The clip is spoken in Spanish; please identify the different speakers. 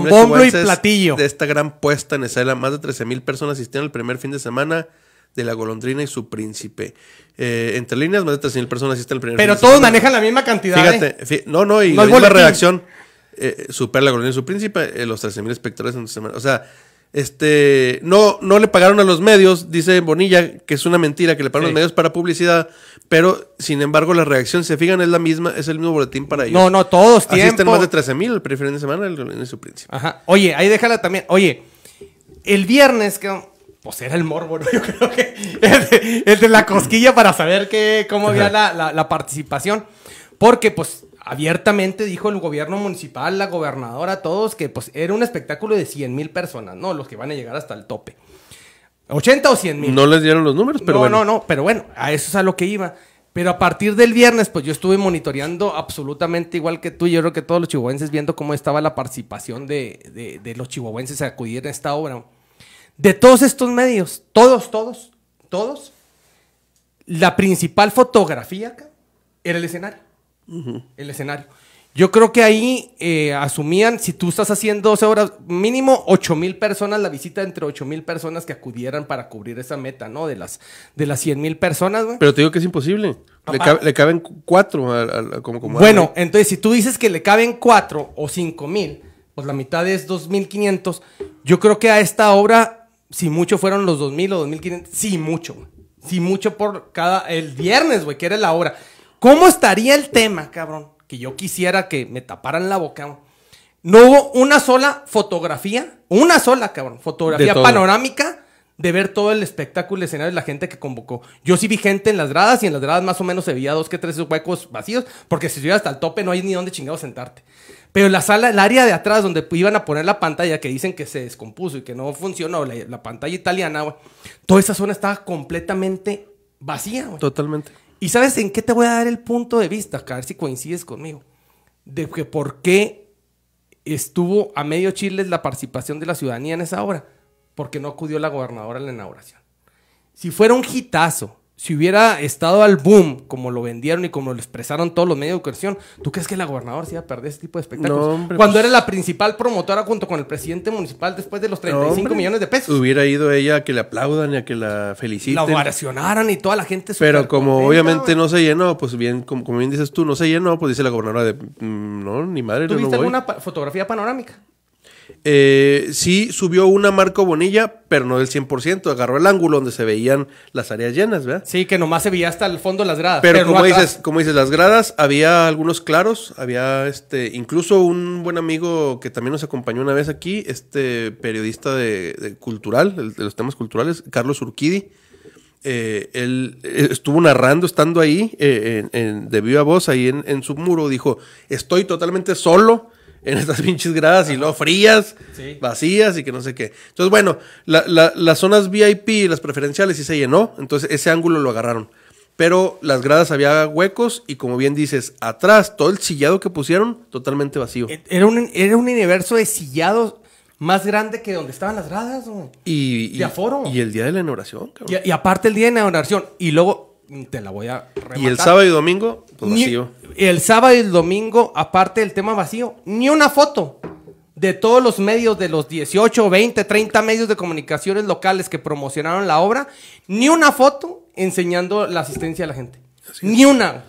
Speaker 1: y platillo. De esta gran puesta en escena, más de 13 mil personas asistieron el primer fin de semana de la golondrina y su príncipe. Eh, entre líneas, más de mil personas asisten el primer fin de semana pero todos manejan la misma cantidad. ¿eh? Fíjate, no, no, y la misma redacción. Eh, supera la golondrina y su príncipe, eh, los 13.000 espectadores en semana. O sea, este, no, no le pagaron a los medios, dice Bonilla, que es una mentira, que le pagaron a los medios para publicidad, pero sin embargo la reacción, se fijan, es la misma, es el mismo boletín para ellos. No, no, todos tienen. más de 13 mil el fin de semana en su príncipe. Ajá. Oye, ahí déjala también. Oye,
Speaker 2: el viernes, que, pues era el morbo, yo creo que el de, la cosquilla para saber que, cómo había la, la participación, porque pues abiertamente dijo el gobierno municipal, la gobernadora, todos, que pues era un espectáculo de 100 mil personas, ¿no? Los que van a llegar hasta el tope. 80 o 100
Speaker 1: mil. No les dieron los números, pero bueno. No,
Speaker 2: no, pero bueno, a eso es a lo que iba. Pero a partir del viernes, pues yo estuve monitoreando absolutamente igual que tú. Yo creo que todos los chihuahuenses viendo cómo estaba la participación de, los chihuahuenses a acudir a esta obra. De todos estos medios, todos, todos, todos, la principal fotografía acá era el escenario el escenario. Yo creo que ahí eh, asumían, si tú estás haciendo 12 horas, mínimo 8 mil personas, la visita entre 8 mil personas que acudieran para cubrir esa meta, ¿no? De las, de las 100 mil personas, güey. Pero
Speaker 1: te digo que es imposible. Le, caben 4 como, como Bueno,
Speaker 2: entonces si tú dices que le caben 4 o 5 mil, pues la mitad es 2.500. Yo creo que a esta obra, si mucho fueron los mil o 2.500, sí mucho, Si Sí mucho por cada, el viernes, güey, que era la hora. ¿Cómo estaría el tema, cabrón? Que yo quisiera que me taparan la boca. No hubo una sola fotografía, una sola, cabrón, fotografía panorámica de ver todo el espectáculo, escenario de la gente que convocó. Yo sí vi gente en las gradas y en las gradas más o menos se veía dos que tres huecos vacíos, porque si subías hasta el tope no hay ni dónde chingado sentarte. Pero la sala, el área de atrás donde iban a poner la pantalla que dicen que se descompuso y que no funcionó, la, pantalla italiana, güey. toda esa zona estaba completamente vacía, güey. Totalmente. ¿Y sabes en qué te voy a dar el punto de vista? A ver si coincides conmigo. De que por qué estuvo a medio chile la participación de la ciudadanía en esa obra. Porque no acudió la gobernadora a la inauguración. Si fuera un hitazo, si hubiera estado al boom, como lo vendieron y como lo expresaron todos los medios de coerción, ¿tú crees que la gobernadora se iba a perder ese tipo de espectáculos? Cuando pues era la principal promotora junto con el presidente municipal después de los 35 millones de pesos.
Speaker 1: Hubiera ido ella a que le aplaudan y a que la feliciten. La ovacionaran
Speaker 2: y toda la gente. Pero como obviamente
Speaker 1: no se llenó, pues bien, como, bien dices tú, no se llenó, pues dice la gobernadora de, mm, no, ni madre. ¿Tuviste alguna
Speaker 2: fotografía panorámica?
Speaker 1: Eh, sí subió una Marco Bonilla, pero no del 100%. Agarró el ángulo donde se veían las áreas llenas, ¿verdad?
Speaker 2: Sí, que nomás se veía hasta el fondo las gradas. Pero, como, dices,
Speaker 1: como dices, las gradas, había algunos claros, había este, incluso un buen amigo que también nos acompañó una vez aquí, este periodista de, cultural, de los temas culturales, Carlos Urquidi. Eh, él eh, estuvo narrando estando ahí de viva voz, ahí en, en su muro, dijo, estoy totalmente solo en estas pinches gradas y luego frías, vacías y que no sé qué. Entonces, bueno, las zonas VIP, las preferenciales, sí se llenó, entonces ese ángulo lo agarraron. Pero las gradas había huecos y como bien dices, atrás, todo el sillado que pusieron, totalmente vacío. E, era un, era un universo de
Speaker 2: sillados más grande que donde estaban las gradas.
Speaker 1: Y, de Y el día de la inauguración,
Speaker 2: Y, aparte el día de la inauguración. Y luego, te la voy a rematar. Y el sábado y
Speaker 1: domingo, pues vacío
Speaker 2: el sábado y el domingo, aparte del tema vacío, ni una foto de todos los medios, de los 18, 20, 30 medios de comunicaciones locales que promocionaron la obra, ni una foto enseñando la asistencia a la gente. Ni una.